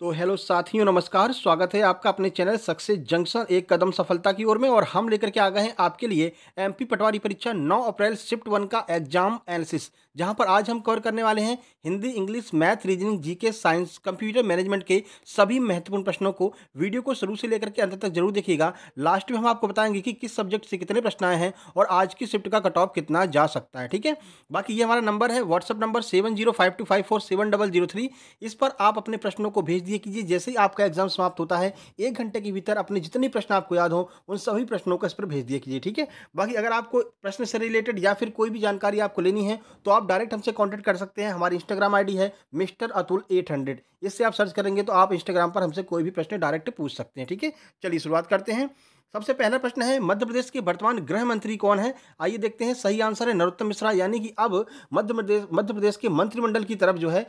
तो हेलो साथियों नमस्कार स्वागत है आपका अपने चैनल सक्सेस जंक्शन एक कदम सफलता की ओर में और हम लेकर के आ गए हैं आपके लिए एमपी पटवारी परीक्षा 9 अप्रैल शिफ्ट वन का एग्जाम एनालिसिस जहां पर आज हम कवर करने वाले हैं Hindi English math reasoning GK science computer management के सभी महत्वपूर्ण प्रश्नों को वीडियो को शुरू से लेकर के अंत तक जरूर देखिएगा लास्ट में हम आपको बताएंगे कि किस सब्जेक्ट से कितने प्रश्न आए हैं और आज की शिफ्ट का कट ऑफ कितना जा सकता है ठीक है बाकी ये हमारा नंबर है WhatsApp number seven zero five two five four seven double zero three इस पर आप अपने प्रश्नों को भेज दिए कीजिए जैसे ही आपका एग्जाम समाप्त होता है एक घंटे के भीतर अपने जितने प्रश्न आपको याद हो उन सभी प्रश्नों को इस पर भेज दिए कीजिए ठीक है बाकी अगर आपको प्रश्न से रिलेटेड या फिर कोई भी जानकारी आपको लेनी है तो आप आप डायरेक्ट हमसे कॉन्टैक्ट कर सकते हैं हमारी इंस्टाग्राम आईडी है मिस्टर अतुल एट हंड्रेड इससे आप सर्च करेंगे तो आप इंस्टाग्राम पर हमसे कोई भी प्रश्न डायरेक्ट पूछ सकते हैं ठीक है चलिए शुरुआत करते हैं सबसे पहला प्रश्न है मध्य प्रदेश के वर्तमान गृह मंत्री कौन है आइए देखते हैं सही आंसर है नरोत्तम मिश्रा यानी कि अब मध्य प्रदेश मध्य प्रदेश के मंत्रिमंडल की तरफ जो है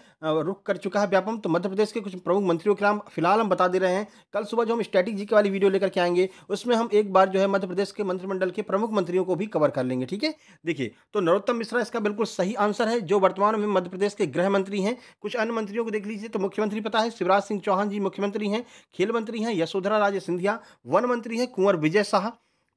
रुख कर चुका है व्यापम तो मध्य प्रदेश के कुछ प्रमुख मंत्रियों के नाम फिलहाल हम बता दे रहे हैं कल सुबह जो हम स्टैटिक जी के वाली वीडियो लेकर के आएंगे उसमें हम एक बार जो है मध्य प्रदेश के मंत्रिमंडल के प्रमुख मंत्रियों को भी कवर कर लेंगे ठीक है देखिए तो नरोत्तम मिश्रा इसका बिल्कुल सही आंसर है जो वर्तमान में मध्य प्रदेश के गृह मंत्री हैं कुछ अन्य मंत्रियों को देख लीजिए तो मुख्यमंत्री पता है शिवराज सिंह चौहान जी मुख्यमंत्री हैं खेल मंत्री हैं यशोधरा राजे सिंधिया वन मंत्री हैं कुंवर विजय शाह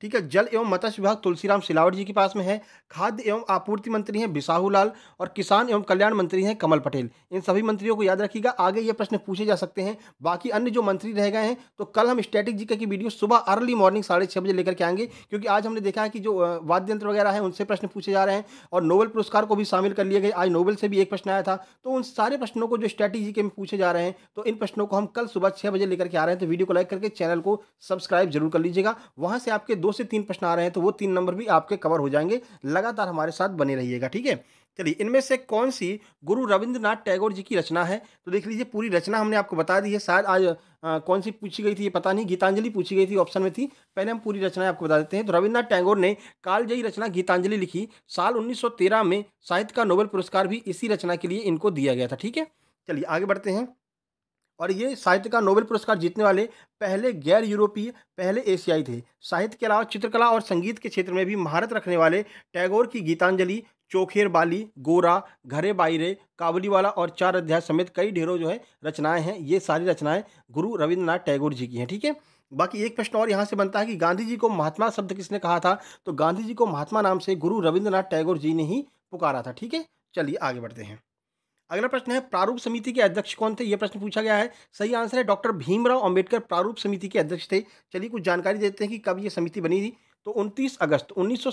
ठीक है जल एवं मत्स्य विभाग तुलसीराम सिलावट जी के पास में है खाद्य एवं आपूर्ति मंत्री हैं बिसाहू लाल और किसान एवं कल्याण मंत्री हैं कमल पटेल इन सभी मंत्रियों को याद रखिएगा आगे ये प्रश्न पूछे जा सकते हैं बाकी अन्य जो मंत्री रह गए हैं तो कल हम स्टैटिक जी की वीडियो सुबह अर्ली मॉर्निंग साढ़े बजे लेकर के आएंगे क्योंकि आज हमने देखा है कि जो वाद्य यंत्र वगैरह है उनसे प्रश्न पूछे जा रहे हैं और नोबल पुरस्कार को भी शामिल कर लिए गए आज नोबल से भी एक प्रश्न आया था तो उन सारे प्रश्नों को जो स्टैटिक के में पूछे जा रहे हैं तो इन प्रश्नों को हम कल सुबह छह बजे लेकर के आ रहे हैं तो वीडियो को लाइक करके चैनल को सब्सक्राइब जरूर कर लीजिएगा वहां से आपके दो से तीन प्रश्न आ रहे हैं तो वो तीन नंबर भी आपके कवर हो जाएंगे लगातार हमारे साथ बने रहिएगा ठीक है चलिए इनमें से कौन सी गुरु रविंद्रनाथ टैगोर जी की रचना है तो देख लीजिए पूरी रचना हमने आपको बता दी है शायद आज आ, कौन सी पूछी गई थी ये पता नहीं गीतांजलि पूछी गई थी ऑप्शन में थी पहले हम पूरी रचना आपको बता देते हैं तो रविन्द्रनाथ टैगोर ने कालजयी रचना गीतांजलि लिखी साल उन्नीस में साहित्य का नोबेल पुरस्कार भी इसी रचना के लिए इनको दिया गया था ठीक है चलिए आगे बढ़ते हैं और ये साहित्य का नोबेल पुरस्कार जीतने वाले पहले गैर यूरोपीय पहले एशियाई थे साहित्य के अलावा चित्रकला और संगीत के क्षेत्र में भी महारत रखने वाले टैगोर की गीतांजलि चोखेर बाली गोरा घरे बाइरे काबुलीवाला और चार अध्याय समेत कई ढेरों जो है रचनाएं हैं ये सारी रचनाएं गुरु रविन्द्रनाथ टैगोर जी की हैं ठीक है थीके? बाकी एक प्रश्न और यहाँ से बनता है कि गांधी जी को महात्मा शब्द किसने कहा था तो गांधी जी को महात्मा नाम से गुरु रविन्द्रनाथ टैगोर जी ने ही पुकारा था ठीक है चलिए आगे बढ़ते हैं अगला प्रश्न है प्रारूप समिति के अध्यक्ष कौन थे यह प्रश्न पूछा गया है सही आंसर है डॉक्टर भीमराव अंबेडकर प्रारूप समिति के अध्यक्ष थे चलिए कुछ जानकारी देते हैं कि कब ये समिति बनी थी तो 29 अगस्त उन्नीस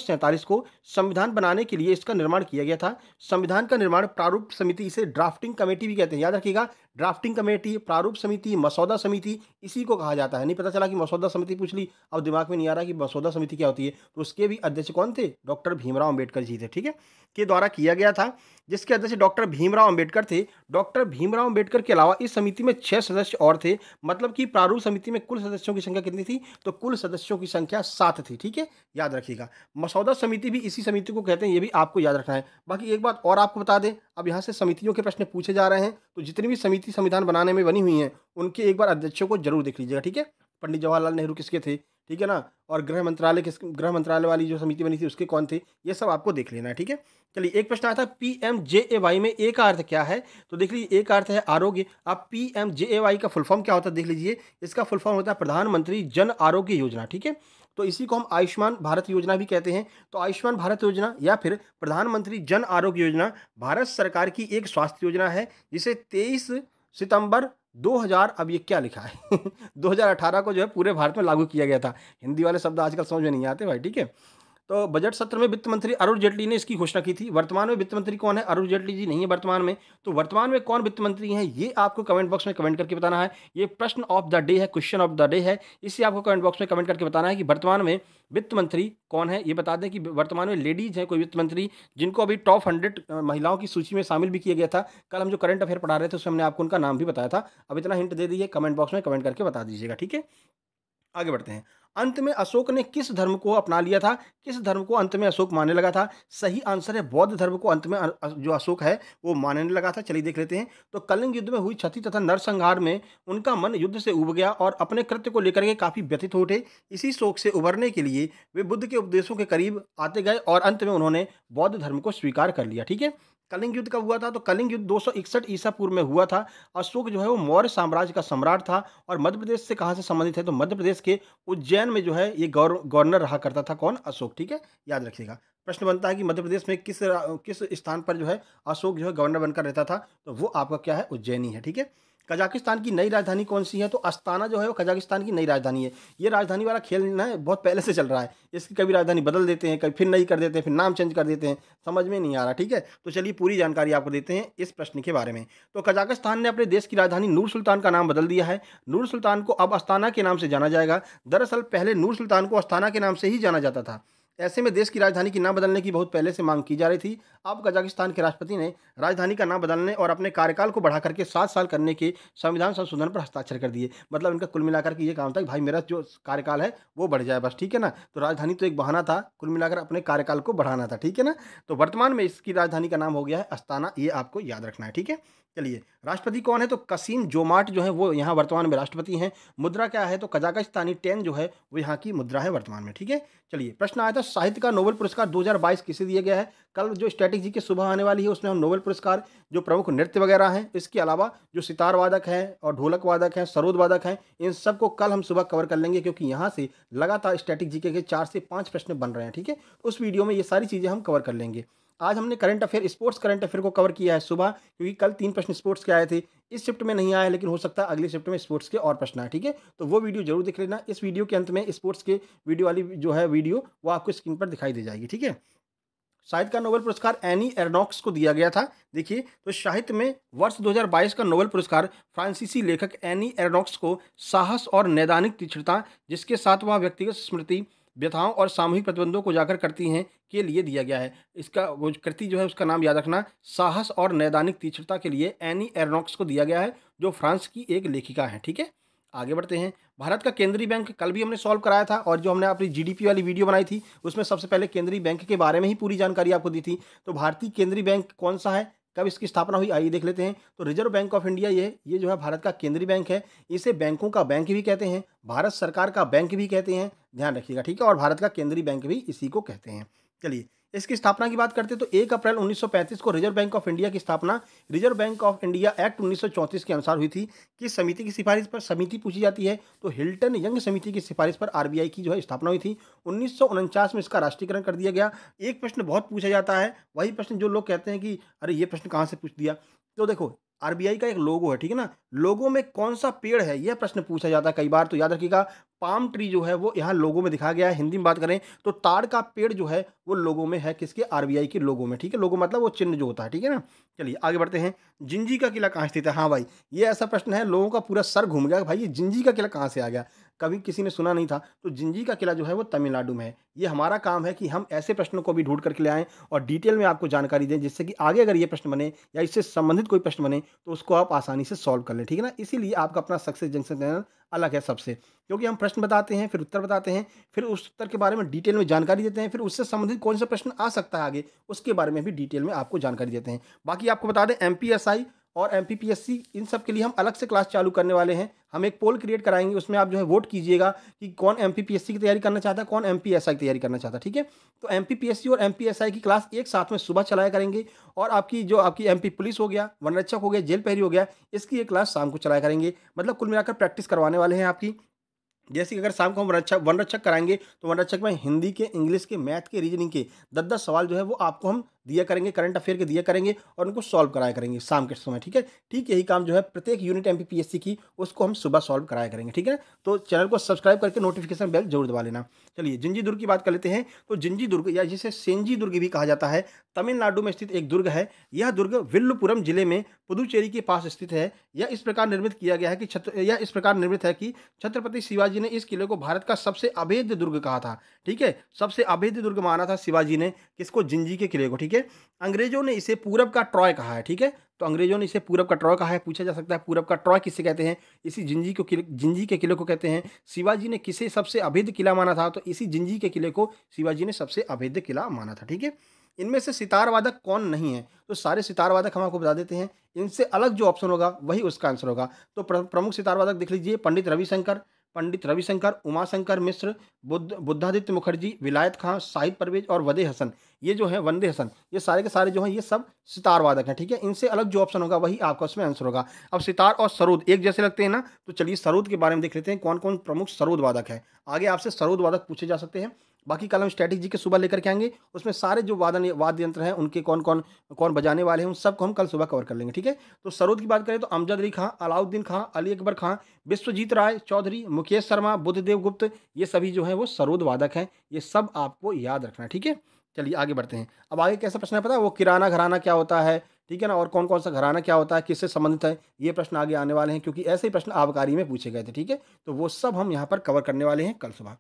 को संविधान बनाने के लिए इसका निर्माण किया गया था संविधान का निर्माण प्रारूप समिति इसे ड्राफ्टिंग कमेटी भी कहते हैं याद रखिएगा ड्राफ्टिंग कमेटी प्रारूप समिति मसौदा समिति इसी को कहा जाता है नहीं पता चला कि मसौदा समिति पूछ ली अब दिमाग में नहीं आ रहा कि मसौदा समिति क्या होती है तो उसके भी अध्यक्ष कौन थे डॉक्टर भीमराव अम्बेडकर जी थे ठीक है के द्वारा किया गया था जिसके अध्यक्ष डॉक्टर भीमराव अंबेडकर थे डॉक्टर भीमराव अंबेडकर के अलावा इस समिति में छह सदस्य और थे मतलब कि प्रारूप समिति में कुल सदस्यों की संख्या कितनी थी तो कुल सदस्यों की संख्या सात थी ठीक है याद रखिएगा मसौदा समिति भी इसी समिति को कहते हैं ये भी आपको याद रखना है बाकी एक बात और आपको बता दें अब यहाँ से समितियों के प्रश्न पूछे जा रहे हैं तो जितनी भी समिति संविधान बनाने में बनी हुई हैं उनके एक बार अध्यक्षों को जरूर देख लीजिएगा ठीक है पंडित जवाहरलाल नेहरू किसके थे ठीक है ना और गृह मंत्रालय के गृह मंत्रालय वाली जो समिति बनी थी उसके कौन थे ये सब आपको देख लेना है ठीक है चलिए एक प्रश्न आता था P M J A Y में एक अर्थ क्या है तो देख लीजिए एक अर्थ है आरोग्य आप P M J A Y का फुल फॉर्म क्या होता है देख लीजिए इसका फुल फॉर्म होता है प्रधानमंत्री जन आरोग्य योजना ठीक है तो इसी को हम आयुष्मान भारत योजना भी कहते हैं तो आयुष्मान भारत योजना या फिर प्रधानमंत्री जन आरोग्य योजना भारत सरकार की एक स्वास्थ्य योजना है जिसे तेईस सितंबर 2000 अब ये क्या लिखा है 2018 को जो है पूरे भारत में लागू किया गया था हिंदी वाले शब्द आजकल समझ में नहीं आते भाई ठीक है तो बजट सत्र में वित्त मंत्री अरुण जेटली ने इसकी घोषणा की थी वर्तमान में वित्त मंत्री कौन है अरुण जेटली जी नहीं है वर्तमान में तो वर्तमान में कौन वित्त मंत्री हैं ये आपको कमेंट बॉक्स में कमेंट करके बताना है ये प्रश्न ऑफ द डे है क्वेश्चन ऑफ द डे है इसे आपको कमेंट बॉक्स में कमेंट करके बताना है कि वर्तमान में वित्त मंत्री कौन है ये बता दें कि वर्तमान में लेडीज़ हैं कोई वित्त मंत्री जिनको अभी टॉप हंड्रेड महिलाओं की सूची में शामिल भी किया गया था कल हम जो करंट अफेयर पढ़ा रहे थे उसमें हमने आपको उनका नाम भी बताया था अब इतना हिंट दे दीजिए कमेंट बॉक्स में कमेंट करके बता दीजिएगा ठीक है आगे बढ़ते हैं अंत में अशोक ने किस धर्म को अपना लिया था किस धर्म को अंत में अशोक मानने लगा था सही आंसर है बौद्ध धर्म को अंत में जो अशोक है वो मानने लगा था चलिए देख लेते हैं तो कलिंग युद्ध में हुई क्षति तथा नरसंहार में उनका मन युद्ध से उब गया और अपने कृत्य को लेकर के काफ़ी व्यथित हो उठे इसी शोक से उभरने के लिए वे बुद्ध के उपदेशों के करीब आते गए और अंत में उन्होंने बौद्ध धर्म को स्वीकार कर लिया ठीक है कलिंग युद्ध कब हुआ था तो कलिंग युद्ध दो सौ इकसठ ईसा पूर्व में हुआ था अशोक जो है वो मौर्य साम्राज्य का सम्राट था और मध्य प्रदेश से कहाँ से संबंधित है तो मध्य प्रदेश के उज्जैन में जो है ये गवर्नर रहा करता था कौन अशोक ठीक है याद रखिएगा प्रश्न बनता है कि मध्य प्रदेश में किस किस स्थान पर जो है अशोक जो है गवर्नर बनकर रहता था तो वो आपका क्या है उज्जैनी है ठीक है कजाकिस्तान की नई राजधानी कौन सी है तो अस्ताना जो है वो कजाकिस्तान की नई राजधानी है ये राजधानी वाला खेल ना है बहुत पहले से चल रहा है इसकी कभी राजधानी बदल देते हैं कभी फिर नई कर देते हैं फिर नाम चेंज कर देते हैं समझ में नहीं आ रहा ठीक है तो चलिए पूरी जानकारी आपको देते हैं इस प्रश्न के बारे में तो कजाकिस्तान ने अपने देश की राजधानी नूर सुल्तान का नाम बदल दिया है नूर सुल्तान को अब अस्ताना के नाम से जाना जाएगा दरअसल पहले नूर सुल्तान को अस्ताना के नाम से ही जाना जाता था ऐसे में देश की राजधानी की नाम बदलने की बहुत पहले से मांग की जा रही थी अब कजाकिस्तान के राष्ट्रपति ने राजधानी का नाम बदलने और अपने कार्यकाल को बढ़ा करके सात साल करने के संविधान संशोधन पर हस्ताक्षर कर दिए मतलब इनका कुल मिलाकर के ये काम था कि भाई मेरा जो कार्यकाल है वो बढ़ जाए बस ठीक है ना तो राजधानी तो एक बहाना था कुल मिलाकर अपने कार्यकाल को बढ़ाना था ठीक है ना तो वर्तमान में इसकी राजधानी का नाम हो गया है अस्ताना ये आपको याद रखना है ठीक है चलिए राष्ट्रपति कौन है तो कसीम जोमाट जो है वो यहाँ वर्तमान में राष्ट्रपति हैं मुद्रा क्या है तो कजाकिस्तानी टेन जो है वो यहाँ की मुद्रा है वर्तमान में ठीक है चलिए प्रश्न आया था साहित्य का नोबेल पुरस्कार 2022 किसे दिया गया है कल जो जी की सुबह आने वाली है उसमें हम नोबेल पुरस्कार जो प्रमुख नृत्य वगैरह हैं इसके अलावा जो सितार वादक हैं और ढोलक वादक हैं सरोद वादक हैं इन सब को कल हम सुबह कवर कर लेंगे क्योंकि यहाँ से लगातार स्टैटिक जी के चार से पाँच प्रश्न बन रहे हैं ठीक है उस वीडियो में ये सारी चीज़ें हम कवर कर लेंगे आज हमने current affair sports current affair को कवर किया है सुबह क्योंकि कल तीन प्रश्न स्पोर्ट्स के आए थे इस शिफ्ट में नहीं आया लेकिन हो सकता है अगले शिफ्ट में स्पोर्ट्स के और प्रश्न आए ठीक है तो वो वीडियो जरूर देख लेना इस वीडियो के अंत में स्पोर्ट्स के वीडियो वाली जो है वीडियो वो आपको स्क्रीन पर दिखाई दे जाएगी ठीक है साहित्य का नोबेल पुरस्कार एनी एरनॉक्स को दिया गया था देखिए तो साहित्य में वर्ष 2022 का नोबेल पुरस्कार फ्रांसीसी लेखक एनी एरनॉक्स को साहस और नैदानिक तीक्षणता जिसके साथ वह व्यक्तिगत स्मृति व्यथाओं और सामूहिक प्रतिबंधों को उजागर करती हैं के लिए दिया गया है इसका वो कृति जो है उसका नाम याद रखना साहस और नैदानिक तीक्षणता के लिए एनी एरनॉक्स को दिया गया है जो फ्रांस की एक लेखिका है ठीक है आगे बढ़ते हैं भारत का केंद्रीय बैंक कल भी हमने सॉल्व कराया था और जो हमने अपनी जीडीपी वाली वीडियो बनाई थी उसमें सबसे पहले केंद्रीय बैंक के बारे में ही पूरी जानकारी आपको दी थी तो भारतीय केंद्रीय बैंक कौन सा है कब इसकी स्थापना हुई आइए देख लेते हैं तो रिजर्व बैंक ऑफ इंडिया ये ये जो है भारत का केंद्रीय बैंक है इसे बैंकों का बैंक भी कहते हैं भारत सरकार का बैंक भी कहते हैं ध्यान रखिएगा ठीक है और भारत का केंद्रीय बैंक भी इसी को कहते हैं चलिए इसकी स्थापना की बात करते हैं तो 1 अप्रैल 1935 को रिजर्व बैंक ऑफ इंडिया की स्थापना Reserve Bank of India Act 1934 के अनुसार हुई थी किस समिति की सिफारिश पर समिति पूछी जाती है तो हिल्टन यंग समिति की सिफारिश पर आरबीआई की जो है स्थापना हुई थी उन्नीस में इसका राष्ट्रीयकरण कर दिया गया एक प्रश्न बहुत पूछा जाता है वही प्रश्न जो लोग कहते हैं कि अरे ये प्रश्न कहाँ से पूछ दिया तो देखो आरबीआई का एक लोगो है ठीक है ना लोगो में कौन सा पेड़ है यह प्रश्न पूछा जाता है कई बार तो याद रखिएगा पाम ट्री जो है वो यहाँ लोगों में दिखा गया है हिंदी में बात करें तो ताड़ का पेड़ जो है वो लोगों में है किसके आरबीआई के लोगों में ठीक है लोगों मतलब वो चिन्ह जो होता है ठीक है ना चलिए आगे बढ़ते हैं जिंजी का किला कहाँ स्थित है हाँ भाई ये ऐसा प्रश्न है लोगों का पूरा सर घूम गया भाई ये जिंजी का किला कहाँ से आ गया कभी किसी ने सुना नहीं था तो जिंजी का किला जो है वो तमिलनाडु में है ये हमारा काम है कि हम ऐसे प्रश्नों को भी ढूंढ करके ले आएँ और डिटेल में आपको जानकारी दें जिससे कि आगे अगर ये प्रश्न बने या इससे संबंधित कोई प्रश्न बने तो उसको आप आसानी से सॉल्व कर लें ठीक है ना इसीलिए आपका अपना सक्सेस जंक्शन चैनल अलग है सबसे क्योंकि हम प्रश्न बताते हैं फिर उत्तर बताते हैं फिर उस उत्तर के बारे में डिटेल में जानकारी देते हैं फिर उससे संबंधित कौन सा प्रश्न आ सकता है आगे उसके बारे में भी डिटेल में आपको जानकारी देते हैं बाकी आपको बता दें एम पी एस आई और एम इन सब के लिए हम अलग से क्लास चालू करने वाले हैं हम एक पोल क्रिएट कराएंगे उसमें आप जो है वोट कीजिएगा कि कौन एम की तैयारी करना चाहता है कौन एम की तैयारी करना चाहता है ठीक है तो एम और एम की क्लास एक साथ में सुबह चलाया करेंगे और आपकी जो आपकी एम पुलिस हो गया वन रक्षक हो गया जेल पहरी हो गया इसकी ये क्लास शाम को चलाया करेंगे मतलब कुल मिलाकर प्रैक्टिस करवाने वाले हैं आपकी जैसे कि अगर शाम को हम रक्षक वन रक्षक कराएंगे तो वन रक्षक में हिंदी के इंग्लिश के मैथ के रीजनिंग के दस दस सवाल जो है वो आपको हम दिया करेंगे करंट अफेयर के दिया करेंगे और उनको सॉल्व कराया करेंगे शाम के समय ठीक है ठीक यही काम जो है प्रत्येक यूनिट एम की उसको हम सुबह सॉल्व कराया करेंगे ठीक है तो चैनल को सब्सक्राइब करके नोटिफिकेशन बेल जरूर दबा लेना चलिए जिंजी दुर्ग की बात कर लेते हैं तो जिंजी दुर्ग या जिसे सेंजी दुर्ग भी कहा जाता है तमिलनाडु में स्थित एक दुर्ग है यह दुर्ग विल्लुपुरम जिले में पुदुचेरी के पास स्थित है यह इस प्रकार निर्मित किया गया है कि छत्र यह इस प्रकार निर्मित है कि छत्रपति शिवाजी ने इस किले को भारत का सबसे अभेद्य दुर्ग कहा था ठीक है सबसे अभेद्य दुर्ग माना था शिवाजी ने किसको जिंजी के किले को ठीक ठीक है अंग्रेजों ने इसे पूरब का ट्रॉय कहा है ठीक है तो अंग्रेजों ने इसे पूरब का ट्रॉय कहा है पूछा जा सकता है पूरब का ट्रॉय किसे कहते हैं इसी जिंजी को जिंजी के किले को कहते हैं शिवाजी ने किसे सबसे अभेद किला माना था तो इसी जिंजी के किले को शिवाजी ने सबसे अभेद किला माना था ठीक है इनमें से सितार वादक कौन नहीं है तो सारे सितार वादक हम आपको बता देते हैं इनसे अलग जो ऑप्शन होगा वही उसका आंसर होगा तो प्रमुख सितार वादक देख लीजिए पंडित रविशंकर पंडित रविशंकर उमाशंकर मिश्र बुद्ध बुद्धादित्य मुखर्जी विलायत खां साहिद परवेज और वदे हसन ये जो है वंदे हसन ये सारे के सारे जो हैं ये सब सितार वादक हैं ठीक है इनसे अलग जो ऑप्शन होगा वही आपका उसमें आंसर होगा अब सितार और सरूद एक जैसे लगते हैं ना तो चलिए सरूद के बारे में देख लेते हैं कौन कौन प्रमुख सरूद वादक है आगे आपसे सरूद वादक पूछे जा सकते हैं बाकी कल हम स्ट्रैटेजी के सुबह लेकर के आएंगे उसमें सारे जो वादन वाद्य यंत्र हैं उनके कौन कौन कौन बजाने वाले हैं उन सबको हम कल सुबह कवर कर लेंगे ठीक है तो सरोद की बात करें तो अमजद अली खां अलाउद्दीन खां अली अकबर खां विश्वजीत राय चौधरी मुकेश शर्मा बुद्धदेव गुप्त ये सभी जो हैं वो सरोद वादक हैं ये सब आपको याद रखना ठीक है चलिए आगे बढ़ते हैं अब आगे कैसा प्रश्न है पता है वो किराना घराना क्या होता है ठीक है ना और कौन कौन सा घराना क्या होता है किससे संबंधित है ये प्रश्न आगे आने वाले हैं क्योंकि ऐसे ही प्रश्न आबकारी में पूछे गए थे ठीक है तो वो सब हम यहाँ पर कवर करने वाले हैं कल सुबह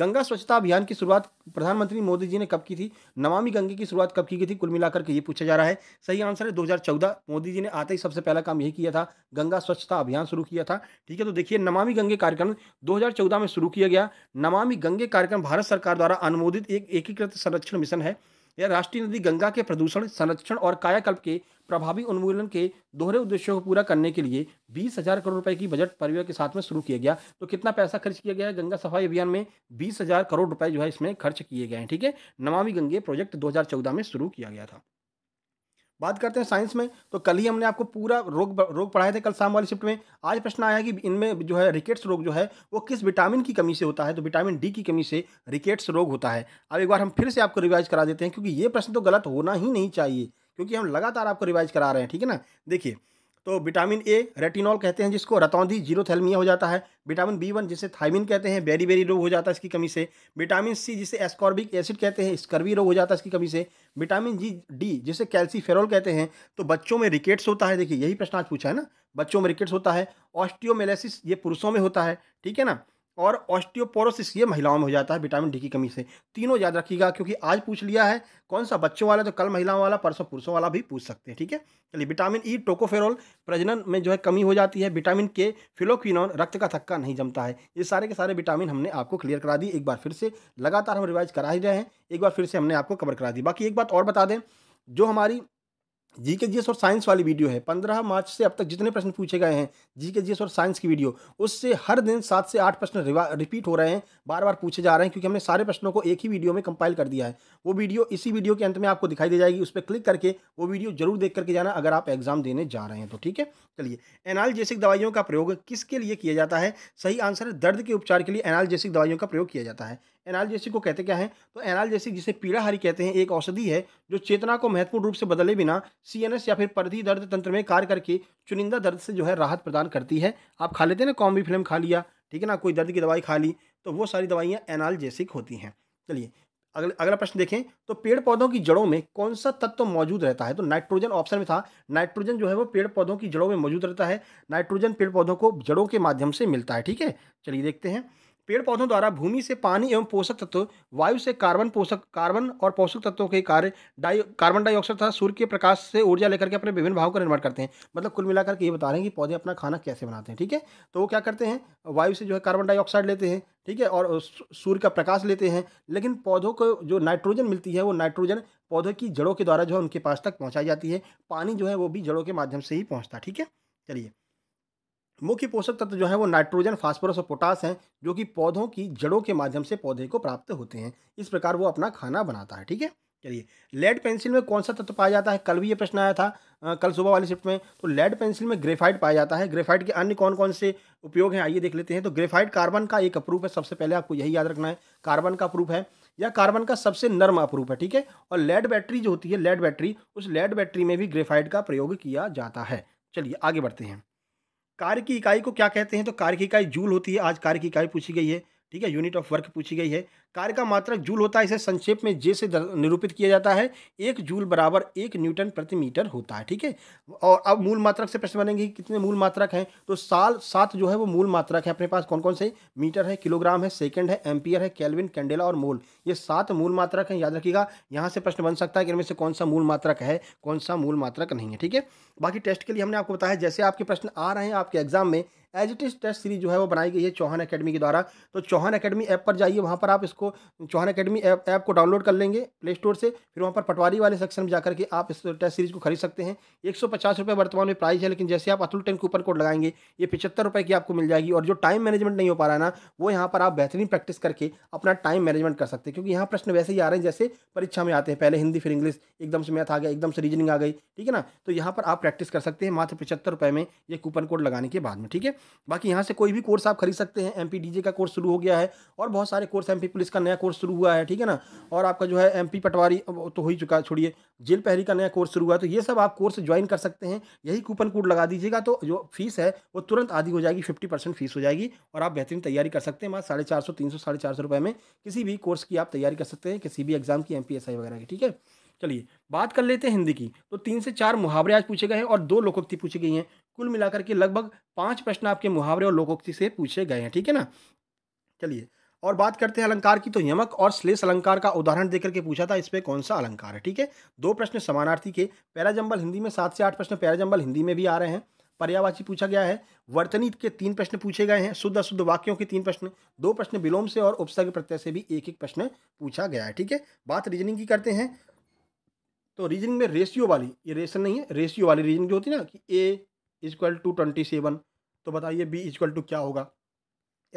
गंगा स्वच्छता अभियान की शुरुआत प्रधानमंत्री मोदी जी ने कब की थी नमामि गंगे की शुरुआत कब की गई थी कुल मिलाकर के ये पूछा जा रहा है सही आंसर है 2014 मोदी जी ने आते ही सबसे पहला काम यही किया था गंगा स्वच्छता अभियान शुरू किया था ठीक है तो देखिए नमामि गंगे कार्यक्रम 2014 में शुरू किया गया नमामि गंगे कार्यक्रम भारत सरकार द्वारा अनुमोदित एक एकीकृत संरक्षण मिशन है यह राष्ट्रीय नदी गंगा के प्रदूषण संरक्षण और कायाकल्प के प्रभावी उन्मूलन के दोहरे उद्देश्यों को पूरा करने के लिए बीस हजार करोड़ रुपए की बजट परिव्यय के साथ में शुरू किया गया तो कितना पैसा खर्च किया गया है गंगा सफाई अभियान में बीस हजार करोड़ रुपए जो है इसमें खर्च किए गए हैं ठीक है नमामि गंगे प्रोजेक्ट दो में शुरू किया गया था बात करते हैं साइंस में तो कल ही हमने आपको पूरा रोग रोग पढ़ाए थे कल शाम वाली शिफ्ट में आज प्रश्न आया कि इनमें जो है रिकेट्स रोग जो है वो किस विटामिन की कमी से होता है तो विटामिन डी की कमी से रिकेट्स रोग होता है अब एक बार हम फिर से आपको रिवाइज करा देते हैं क्योंकि ये प्रश्न तो गलत होना ही नहीं चाहिए क्योंकि हम लगातार आपको रिवाइज करा रहे हैं ठीक है ना देखिए तो विटामिन ए रेटिनॉल कहते हैं जिसको रतौंधी जीरोथेलमिया हो जाता है विटामिन बी वन जिसे थाइमिन कहते हैं बेरी बेरी रोग हो जाता है इसकी कमी से विटामिन सी जिसे एस्कॉर्बिक एसिड कहते हैं स्कर्वी रोग हो जाता है इसकी कमी से विटामिन जी डी जिसे कैल्सीफेरॉल कहते हैं तो बच्चों में रिकेट्स होता है देखिए यही प्रश्न आज पूछा है ना बच्चों में रिकेट्स होता है ऑस्टियोमेलेसिस ये पुरुषों में होता है ठीक है ना और ऑस्टियोपोरोसिस ये महिलाओं में हो जाता है विटामिन डी की कमी से तीनों याद रखिएगा क्योंकि आज पूछ लिया है कौन सा बच्चों वाला तो कल महिलाओं वाला परसों पुरुषों वाला भी पूछ सकते हैं ठीक है चलिए विटामिन ई टोकोफेरोल प्रजनन में जो है कमी हो जाती है विटामिन के फिलोक्विनोन रक्त का थक्का नहीं जमता है ये सारे के सारे विटामिन हमने आपको क्लियर करा दी एक बार फिर से लगातार हम रिवाइज करा ही रहे हैं एक बार फिर से हमने आपको कवर करा दी बाकी एक बात और बता दें जो हमारी जी के जीएस और साइंस वाली वीडियो है पंद्रह मार्च से अब तक जितने प्रश्न पूछे गए हैं जी के जीएस और साइंस की वीडियो उससे हर दिन सात से आठ प्रश्न रिपीट हो रहे हैं बार बार पूछे जा रहे हैं क्योंकि हमने सारे प्रश्नों को एक ही वीडियो में कंपाइल कर दिया है वो वीडियो इसी वीडियो के अंत में आपको दिखाई दे जाएगी उस पर क्लिक करके वो वीडियो जरूर देख करके जाना अगर आप एग्जाम देने जा रहे हैं तो ठीक है चलिए एनालजेसिक दवाइयों का प्रयोग किसके लिए किया जाता है सही आंसर है दर्द के उपचार के लिए एनालजेसिक दवाइयों का प्रयोग किया जाता है एनाल्जेसिक को कहते क्या है तो एनाल्जेसिक जिसे पीड़ाहारी कहते हैं एक औषधि है जो चेतना को महत्वपूर्ण रूप से बदले बिना सीएनएस या फिर परधि दर्द तंत्र में कार्य करके चुनिंदा दर्द से जो है राहत प्रदान करती है आप खा लेते हैं ना कॉम्बी फिल्म खा लिया ठीक है ना कोई दर्द की दवाई खा ली तो वो सारी दवाइयाँ एनाल्जेसिक होती हैं चलिए अगला अगला प्रश्न देखें तो पेड़ पौधों की जड़ों में कौन सा तत्व मौजूद रहता है तो नाइट्रोजन ऑप्शन में था नाइट्रोजन जो है वो पेड़ पौधों की जड़ों में मौजूद रहता है नाइट्रोजन पेड़ पौधों को जड़ों के माध्यम से मिलता है ठीक है चलिए देखते हैं पेड़ पौधों द्वारा भूमि से पानी एवं पोषक तत्व वायु से कार्बन पोषक कार्बन और पोषक तत्वों के कार्य डाई कार्बन डाइऑक्साइड तथा सूर्य के प्रकाश से ऊर्जा लेकर के अपने विभिन्न भाव का निर्माण करते हैं मतलब कुल मिलाकर के ये बता रहे हैं कि पौधे अपना खाना कैसे बनाते हैं ठीक है तो वो क्या करते हैं वायु से जो है कार्बन डाइऑक्साइड लेते हैं ठीक है और सूर्य का प्रकाश लेते हैं लेकिन पौधों को जो नाइट्रोजन मिलती है वो नाइट्रोजन पौधों की जड़ों के द्वारा जो है उनके पास तक पहुँचाई जाती है पानी जो है वो भी जड़ों के माध्यम से ही पहुँचता है ठीक है चलिए मुख्य पोषक तत्व जो है वो नाइट्रोजन फास्फोरस और पोटास हैं जो कि पौधों की जड़ों के माध्यम से पौधे को प्राप्त होते हैं इस प्रकार वो अपना खाना बनाता है ठीक है चलिए लेड पेंसिल में कौन सा तत्व पाया जाता है कल भी ये प्रश्न आया था आ, कल सुबह वाली शिफ्ट में तो लेड पेंसिल में ग्रेफाइट पाया जाता है ग्रेफाइट के अन्य कौन कौन से उपयोग हैं आइए देख लेते हैं तो ग्रेफाइट कार्बन का एक अप्रूफ है सबसे पहले आपको यही याद रखना है कार्बन का अप्रूफ है या कार्बन का सबसे नर्म अप्रूफ है ठीक है और लेड बैटरी जो होती है लेड बैटरी उस लेड बैटरी में भी ग्रेफाइट का प्रयोग किया जाता है चलिए आगे बढ़ते हैं कार्य की इकाई को क्या कहते हैं तो कार्य की इकाई जूल होती है आज कार्य की इकाई पूछी गई है ठीक है यूनिट ऑफ वर्क पूछी गई है कार्य का मात्रक जूल होता है इसे संक्षेप में जे से निरूपित किया जाता है एक जूल बराबर एक न्यूटन प्रति मीटर होता है ठीक है और अब मूल मात्रक से प्रश्न बनेंगे कि कितने मूल मात्रक हैं तो साल सात जो है वो मूल मात्रक है अपने पास कौन कौन से मीटर है किलोग्राम है सेकेंड है एम्पियर है कैलविन कैंडेला और मोल ये सात मूल मात्रक हैं याद रखिएगा यहाँ से प्रश्न बन सकता है कि इनमें से कौन सा मूल मात्रक है कौन सा मूल मात्रक नहीं है ठीक है बाकी टेस्ट के लिए हमने आपको बताया जैसे आपके प्रश्न आ रहे हैं आपके एग्जाम में as it is test series जो है वो बनाई गई है चौहान अकेडमी के द्वारा तो चौहान अकेडमी ऐप पर जाइए वहाँ पर आप इसको चौहान अकेडमी ऐप ऐप को डाउनलोड कर लेंगे प्ले स्टोर से फिर वहाँ पर पटवारी वाले सेक्शन में जाकर के आप इस टेस्ट सीरीज़ को खरीद सकते हैं एक सौ पचास रुपये वर्तमान में प्राइस है लेकिन जैसे आप अतुल टेन कूपर कोड लगाएंगे ये पचहत्तर रुपये की आपको मिल जाएगी और जो टाइम मैनेजमेंट नहीं हो पा रहा है ना वो यहाँ पर आप बेहतरीन प्रैक्टिस करके अपना टाइम मैनेजमेंट कर सकते हैं क्योंकि यहाँ प्रश्न वैसे ही आ रहे हैं जैसे परीक्षा में आते हैं पहले हिंदी फिर इंग्लिश एकदम से मैथ आ गया एकदम से रीजनिंग आ गई ठीक है ना तो यहाँ पर आप प्रैक्टिस कर सकते हैं मात्र पचहत्तर रुपये में ये कूपन कोड लगाने के बाद में ठीक है बाकी यहाँ से कोई भी कोर्स आप खरीद सकते हैं एम पी का कोर्स शुरू हो गया है और बहुत सारे कोर्स एम पुलिस का नया कोर्स शुरू हुआ है ठीक है ना और आपका जो है एम पटवारी तो हो ही चुका है छोड़िए जेल पहरी का नया कोर्स शुरू हुआ है तो ये सब आप कोर्स ज्वाइन कर सकते हैं यही कूपन कोड लगा दीजिएगा तो जो फीस है वो तुरंत आधी हो जाएगी फिफ्टी परसेंट फीस हो जाएगी और आप बेहतरीन तैयारी कर सकते हैं मात्र साढ़े चार सौ तीन सौ साढ़े चार सौ रुपये में किसी भी कोर्स की आप तैयारी कर सकते हैं किसी भी एग्ज़ाम की एम वगैरह की ठीक है चलिए बात कर लेते हैं हिंदी की तो तीन से चार मुहावरे आज पूछे गए हैं और दो लोकोक्ति पूछी गई हैं कुल मिलाकर के लगभग पांच प्रश्न आपके मुहावरे और लोकोक्ति से पूछे गए हैं ठीक है ना चलिए और बात करते हैं अलंकार की तो यमक और श्लेष अलंकार का उदाहरण देकर के पूछा था इस पर कौन सा अलंकार है ठीक है दो प्रश्न समानार्थी के पैराजंबल हिंदी में सात से आठ प्रश्न पैराजंबल हिंदी में भी आ रहे हैं पर्यावाची पूछा गया है वर्तनी के तीन प्रश्न पूछे गए हैं शुद्ध अशुद्ध वाक्यों के तीन प्रश्न दो प्रश्न विलोम से और उपसर्ग प्रत्यय से भी एक एक प्रश्न पूछा गया है ठीक है बात रीजनिंग की करते हैं तो रीजनिंग में रेशियो वाली ये रेशन नहीं है रेशियो वाली रीजनिंग जो होती है ना कि A equal to twenty seven तो बताइए बी इजक्ल टू क्या होगा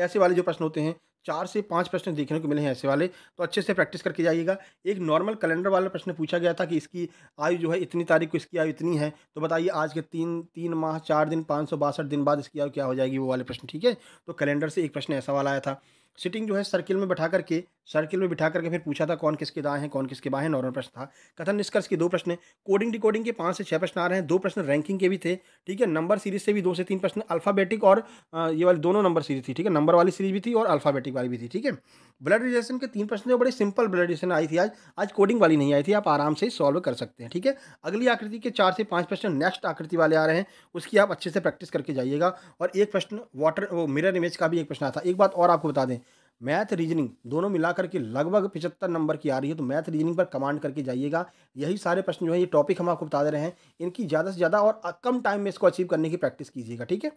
ऐसे वाले जो प्रश्न होते हैं चार से पाँच प्रश्न देखने को मिले हैं ऐसे वाले तो अच्छे से प्रैक्टिस करके जाइएगा एक नॉर्मल कैलेंडर वाला प्रश्न पूछा गया था कि इसकी आयु जो है इतनी तारीख को इसकी आयु इतनी है तो बताइए आज के तीन तीन माह चार दिन पाँच सौ बासठ दिन बाद इसकी आयु क्या हो जाएगी वो वाले प्रश्न ठीक है तो कैलेंडर से एक प्रश्न ऐसा वाला आया था सिटिंग जो है सर्किल में बैठा करके सर्किल में बिठा करके फिर पूछा था कौन किसके दाएँ हैं कौन किसके बाएँ नॉर्मल प्रश्न था कथन निष्कर्ष के दो प्रश्न कोडिंग डिकोडिंग के पाँच से छः प्रश्न आ रहे हैं दो प्रश्न रैंकिंग के भी थे ठीक है नंबर सीरीज से भी दो से तीन प्रश्न अल्फाबेटिक और ये वाली दोनों नंबर सीरीज थी ठीक है नंबर वाली सीरीज भी थी और अल्फाबेटिक वाली भी थी ठीक है ब्लड रिलेशन के तीन प्रश्न बड़े सिंपल ब्लड रिलेशन आई थी आज आज कोडिंग वाली नहीं आई थी आप आराम से सॉल्व कर सकते हैं ठीक है अगली आकृति के चार से पाँच प्रश्न नेक्स्ट आकृति वाले आ रहे हैं उसकी आप अच्छे से प्रैक्टिस करके जाइएगा और एक प्रश्न वाटर मिरर इमेज का भी एक प्रश्न आता एक बात और आपको बता दें मैथ रीजनिंग दोनों मिलाकर के लगभग पिचहत्तर नंबर की आ रही है तो मैथ रीजनिंग पर कमांड करके जाइएगा यही सारे प्रश्न जो है ये टॉपिक हम आपको बता दे रहे हैं इनकी ज़्यादा से ज़्यादा और कम टाइम में इसको अचीव करने की प्रैक्टिस कीजिएगा ठीक है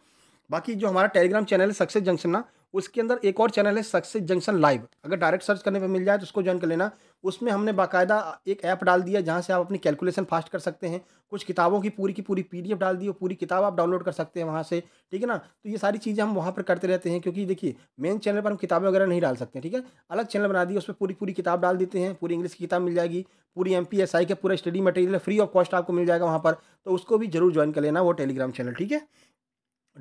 बाकी जो हमारा टेलीग्राम चैनल है सक्सेस जंक्शन ना उसके अंदर एक और चैनल है सक्सेस जंक्शन लाइव अगर डायरेक्ट सर्च करने पर मिल जाए तो उसको ज्वाइन कर लेना उसमें हमने बाकायदा एक ऐप डाल दिया जहाँ से आप अपनी कैलकुलेशन फास्ट कर सकते हैं कुछ किताबों की पूरी की पूरी पी डाल दी और पूरी किताब आप डाउनलोड कर सकते हैं वहाँ से ठीक है ना तो ये सारी चीज़ें हम वहाँ पर करते रहते हैं क्योंकि देखिए मेन चैनल पर हम किताबें वगैरह नहीं डाल सकते ठीक है अलग चैनल बना दिए उस पर पूरी पूरी किताब डाल देते हैं पूरी इंग्लिश की किताब मिल जाएगी पूरी एम पी एस आई का पूरा study material free of cost आपको मिल जाएगा वहाँ पर तो उसको भी जरूर ज्वाइन कर लेना वो टेलीग्राम चैनल ठीक है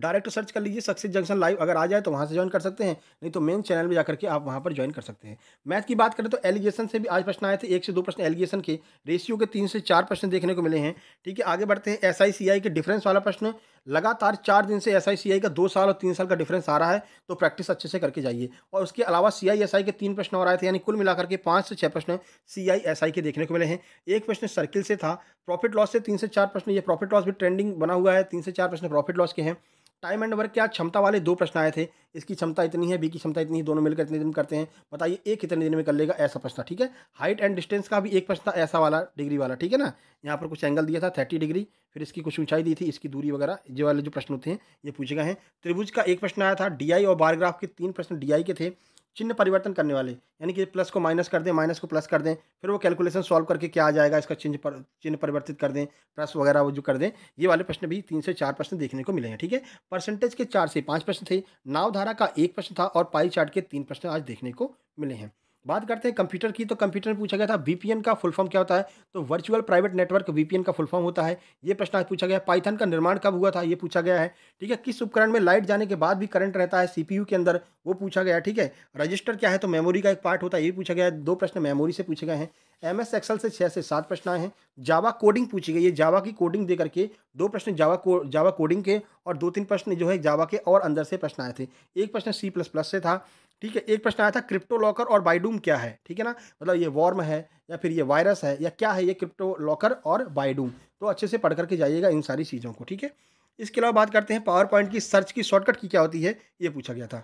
डायरेक्ट तो सर्च कर लीजिए सक्सेस जंक्शन लाइव अगर आ जाए तो वहाँ से ज्वाइन कर सकते हैं नहीं तो मेन चैनल में जाकर के आप वहाँ पर ज्वाइन कर सकते हैं मैथ की बात करें तो एलिगेशन से भी आज प्रश्न आए थे एक से दो प्रश्न एलिगेशन के रेशियो के तीन से चार प्रश्न देखने को मिले हैं ठीक है आगे बढ़ते हैं एस के डिफरेंस वाला प्रश्न लगातार चार दिन से एस का दो साल और तीन साल का डिफरेंस आ रहा है तो प्रैक्टिस अच्छे से करके जाइए और उसके अलावा सी के तीन प्रश्न और आए थे यानी कुल मिलाकर के पाँच से छः प्रश्न सी के देखने को मिले हैं एक प्रश्न सर्किल से था प्रॉफिट लॉस से तीन से चार प्रश्न ये प्रॉफिट लॉस भी ट्रेंडिंग बना हुआ है तीन से चार प्रश्न प्रॉफिट लॉस के हैं टाइम एंड वर्क क्या क्षमता वाले दो प्रश्न आए थे इसकी क्षमता इतनी है बी की क्षमता इतनी है दोनों मिलकर इतने दिन करते हैं बताइए एक कितने दिन में कर लेगा ऐसा प्रश्न ठीक है हाइट एंड डिस्टेंस का भी एक प्रश्न था ऐसा वाला डिग्री वाला ठीक है ना यहाँ पर कुछ एंगल दिया था थर्टी डिग्री फिर इसकी कुछ ऊंचाई दी थी इसकी दूरी वगैरह ये वाले जो प्रश्न होते हैं ये पूछे गए हैं त्रिभुज का एक प्रश्न आया था डी और बारग्राफ के तीन प्रश्न डी के थे चिन्ह परिवर्तन करने वाले यानी कि प्लस को माइनस कर दें माइनस को प्लस कर दें फिर वो कैलकुलेशन सॉल्व करके क्या आ जाएगा इसका चिन्ह पर चिन्ह परिवर्तित कर दें प्लस वगैरह वो जो कर दें ये वाले प्रश्न भी तीन से चार प्रश्न देखने को मिले हैं ठीक है परसेंटेज के चार से पाँच प्रश्न थे नावधारा का एक प्रश्न था और पाई चार्ट के तीन प्रश्न आज देखने को मिले हैं बात करते हैं कंप्यूटर की तो कंप्यूटर में पूछा गया था वीपीएन का फुल फॉर्म क्या होता है तो वर्चुअल प्राइवेट नेटवर्क वीपीएन का फुल फॉर्म होता है ये प्रश्न आज पूछा गया पाइथन का निर्माण कब हुआ था ये पूछा गया है ठीक है किस उपकरण में लाइट जाने के बाद भी करंट रहता है सीपीयू के अंदर वो पूछा गया ठीक है रजिस्टर क्या है तो मेमोरी का एक पार्ट होता है ये पूछा गया दो प्रश्न मेमोरी से पूछे गए हैं एम एस एक्सल से छः से सात प्रश्न आए हैं जावा कोडिंग पूछी गई है जावा की कोडिंग दे करके दो प्रश्न जावा को जावा कोडिंग के और दो तीन प्रश्न जो है जावा के और अंदर से प्रश्न आए थे एक प्रश्न सी प्लस प्लस से था ठीक है एक प्रश्न आया था क्रिप्टो लॉकर और बाइडूम क्या है ठीक है ना मतलब ये वॉर्म है या फिर ये वायरस है या क्या है ये क्रिप्टो लॉकर और बाइडूम तो अच्छे से पढ़ करके जाइएगा इन सारी चीज़ों को ठीक है इसके अलावा बात करते हैं पावर पॉइंट की सर्च की शॉर्टकट की क्या होती है ये पूछा गया था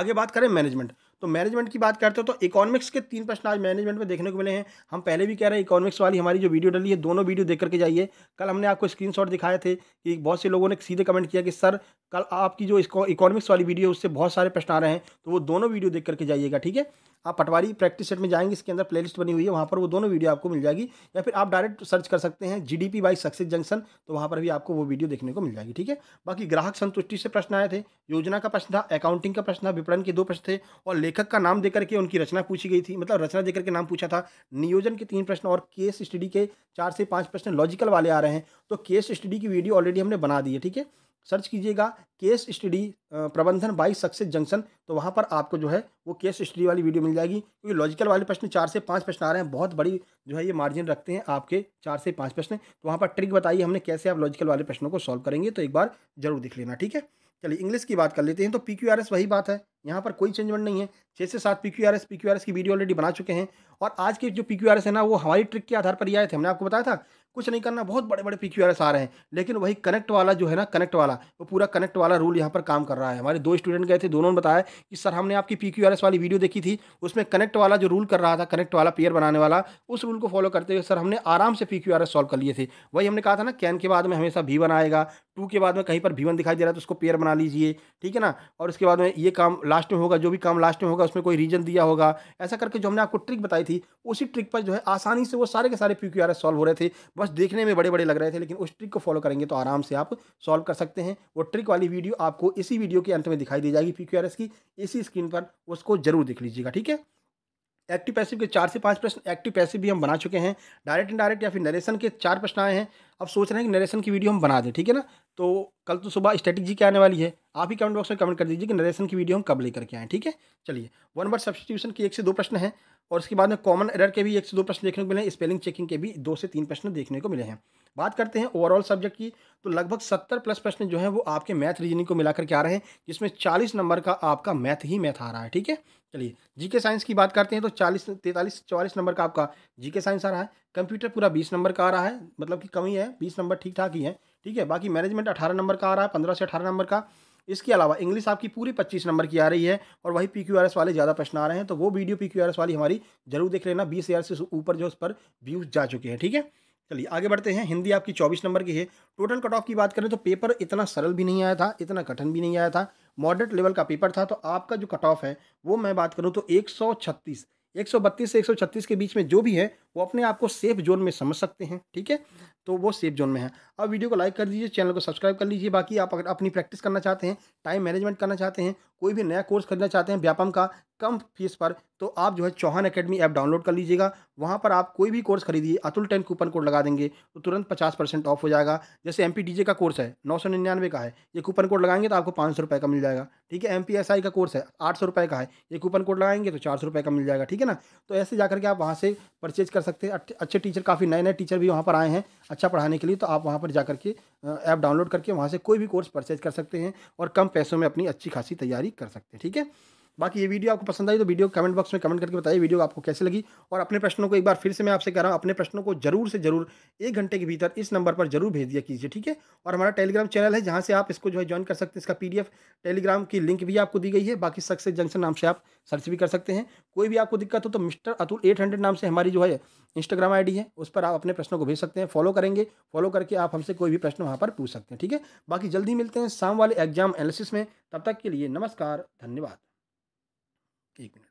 आगे बात करें मैनेजमेंट तो मैनेजमेंट की बात करते हो तो इकोनॉमिक्स के तीन प्रश्न आज मैनेजमेंट में देखने को मिले हैं हम पहले भी कह रहे हैं इकोनॉमिक्स वाली हमारी जो वीडियो डली है दोनों वीडियो देख करके जाइए कल हमने आपको स्क्रीनशॉट दिखाए थे कि बहुत से लोगों ने सीधे कमेंट किया कि सर कल आपकी जो इकोनॉमिक्स वाली वीडियो उससे बहुत सारे प्रश्न आ रहे हैं तो वो दोनों वीडियो देख करके जाइएगा ठीक है आप पटवारी प्रैक्टिस सेट में जाएंगे इसके अंदर प्लेलिस्ट बनी हुई है वहाँ पर वो दोनों वीडियो आपको मिल जाएगी या फिर आप डायरेक्ट सर्च कर सकते हैं G D P by success junction तो वहाँ पर भी आपको वो वीडियो देखने को मिल जाएगी ठीक है बाकी ग्राहक संतुष्टि से प्रश्न आए थे योजना का प्रश्न था अकाउंटिंग का प्रश्न था विपणन के दो प्रश्न थे और लेखक का नाम देकर के उनकी रचना पूछी गई थी मतलब रचना देकर के नाम पूछा था नियोजन के तीन प्रश्न और केस स्टडी के चार से पाँच प्रश्न लॉजिकल वाले आ रहे हैं तो केस स्टडी की वीडियो ऑलरेडी हमने बना दी है ठीक है सर्च कीजिएगा केस स्टडी प्रबंधन बाई सक्सेस जंक्शन तो वहाँ पर आपको जो है वो केस स्टडी वाली वीडियो मिल जाएगी क्योंकि लॉजिकल वाले प्रश्न चार से पाँच प्रश्न आ रहे हैं बहुत बड़ी जो है ये मार्जिन रखते हैं आपके चार से पाँच प्रश्न तो वहाँ पर ट्रिक बताइए हमने कैसे आप लॉजिकल वाले प्रश्नों को सॉल्व करेंगे तो एक बार जरूर देख लेना ठीक है चलिए इंग्लिश की बात कर लेते हैं तो पी क्यू आर एस वही बात है यहाँ पर कोई चेंजमेंट नहीं है छः से सात P Q R S P Q R S की वीडियो ऑलरेडी बना चुके हैं और आज के जो पी क्यू आर एस है ना वो हमारी ट्रिक के आधार पर ही आए थे हमने आपको बताया था कुछ नहीं करना बहुत बड़े बड़े पी क्यू आ रहे हैं लेकिन वही कनेक्ट वाला जो है ना कनेक्ट वाला वो पूरा कनेक्ट वाला रूल यहाँ पर काम कर रहा है हमारे दो स्टूडेंट गए थे दोनों ने बताया कि सर हमने आपकी पी क्यू वाली वीडियो देखी थी उसमें कनेक्ट वाला जो रूल कर रहा था कनेक्ट वाला पेयर बनाने वाला उस रूल को फॉलो करते हुए सर हमने आराम से पी क्यू सॉल्व कर लिए थे वही हमने कहा था ना कैन के बाद में हमेशा भी बनाएगा टू के बाद में कहीं पर भी वन दिखाई दे रहा है तो उसको पेयर बना लीजिए ठीक है ना और उसके बाद में ये काम लास्ट में होगा जो भी काम लास्ट में होगा उसमें कोई रीजन दिया होगा ऐसा करके जो हमने आपको ट्रिक बताई थी उसी ट्रिक पर जो है आसानी से वो सारे के सारे पी क्यू सॉल्व हो रहे थे बस देखने में बड़े बड़े लग रहे थे लेकिन उस ट्रिक को फॉलो करेंगे तो आराम से आप सॉल्व कर सकते हैं वो ट्रिक वाली वीडियो आपको इसी वीडियो के अंत में दिखाई दी जाएगी पी की इसी स्क्रीन पर उसको जरूर देख लीजिएगा ठीक है एक्टिव पैसिव के चार से पांच प्रश्न एक्टिव पैसिव भी हम बना चुके हैं डायरेक्ट डायरेक्ट या फिर नरेशन के चार प्रश्न आए हैं अब सोच रहे हैं कि नरेशन की वीडियो हम बना दें ठीक है ना तो कल तो सुबह स्ट्रेटेजी के आने वाली है आप ही कमेंट बॉक्स में कमेंट कर दीजिए कि नरेशन की वीडियो हम कब लेकर के आए ठीक है चलिए वन वर्ड सब्सटीट्यूशन के एक से दो प्रश्न है और उसके बाद में कॉमन एरर के भी एक से दो प्रश्न देखने को मिले हैं स्पेलिंग चेकिंग के भी दो से तीन प्रश्न देखने को मिले हैं बात करते हैं ओवरऑल सब्जेक्ट की तो लगभग सत्तर प्लस प्रश्न जो है वो आपके मैथ रीजनिंग को मिलाकर के आ रहे हैं जिसमें चालीस नंबर का आपका मैथ ही मैथ आ रहा है ठीक है चलिए जीके साइंस की बात करते हैं तो चालीस तैंतालीस चौवालीस नंबर का आपका जीके साइंस आ रहा है कंप्यूटर पूरा बीस नंबर का आ रहा है मतलब कि कमी है बीस नंबर ठीक ठाक ही है ठीक है बाकी मैनेजमेंट अठारह नंबर का आ रहा है पंद्रह से अठारह नंबर का इसके अलावा इंग्लिश आपकी पूरी पच्चीस नंबर की आ रही है और वही पी क्यू आर एस वाले ज़्यादा प्रश्न आ रहे हैं तो वो वीडियो पी क्यू वाली हमारी जरूर देख लेना बीस हज़ार से ऊपर जो उस पर व्यूज़ जा चुके हैं ठीक है चलिए आगे बढ़ते हैं हिंदी आपकी चौबीस नंबर की है टोटल कट ऑफ की बात करें तो पेपर इतना सरल भी नहीं आया था इतना कठिन भी नहीं आया था मॉडरेट लेवल का पेपर था तो आपका जो कट ऑफ है वो मैं बात करूँ तो एक सौ छत्तीस 132 से 136 के बीच में जो भी है वो अपने आप को सेफ जोन में समझ सकते हैं ठीक है तो वो सेफ जोन में है अब वीडियो को लाइक कर दीजिए चैनल को सब्सक्राइब कर लीजिए बाकी आप अगर अपनी प्रैक्टिस करना चाहते हैं टाइम मैनेजमेंट करना चाहते हैं कोई भी नया कोर्स खरीदना चाहते हैं व्यापम का कम फीस पर तो आप जो है चौहान अकेडमी ऐप डाउनलोड कर लीजिएगा वहाँ पर आप कोई भी कोर्स खरीदिए अतुल टेन कूपन कोड लगा देंगे तो तुरंत पचास परसेंट ऑफ हो जाएगा जैसे एम पी का कोर्स है नौ सौ निन्यानवे का है ये कूपन कोड लगाएंगे तो आपको पाँच सौ रुपये का मिल जाएगा ठीक है एम का कोर्स है आठ सौ रुपये का है ये कूपन कोड लगाएंगे तो चार सौ रुपये का मिल जाएगा ठीक है ना तो ऐसे जा करके आप वहाँ से परचेज कर सकते हैं अच्छे टीचर काफ़ी नए नए टीचर भी वहाँ पर आए हैं अच्छा पढ़ाने के लिए तो आप वहाँ पर जा करके ऐप डाउनलोड करके वहाँ से कोई भी कोर्स परचेज कर सकते हैं और कम पैसों में अपनी अच्छी खासी तैयारी कर सकते हैं ठीक है बाकी ये वीडियो आपको पसंद आई तो वीडियो कमेंट बॉक्स में कमेंट करके बताइए वीडियो आपको कैसे लगी और अपने प्रश्नों को एक बार फिर से मैं आपसे कह रहा हूँ अपने प्रश्नों को जरूर से जरूर एक घंटे के भीतर इस नंबर पर जरूर भेज दिया कीजिए ठीक है और हमारा टेलीग्राम चैनल है जहाँ से आप इसको जो है ज्वाइन कर सकते हैं इसका पी टेलीग्राम की लिंक भी आपको दी गई है बाकी सक्सेस जंक्शन नाम से आप सर्च भी कर सकते हैं कोई भी आपको दिक्कत हो तो मिस्टर अतुल एट हंड्रेड नाम से हमारी जो है इंस्टाग्राम आई है उस पर आप अपने प्रश्नों को भेज सकते हैं फॉलो करेंगे फॉलो करके आप हमसे कोई भी प्रश्न वहाँ पर पूछ सकते हैं ठीक है बाकी जल्दी मिलते हैं शाम वाले एग्जाम एनालिसिस में तब तक के लिए नमस्कार धन्यवाद ignorant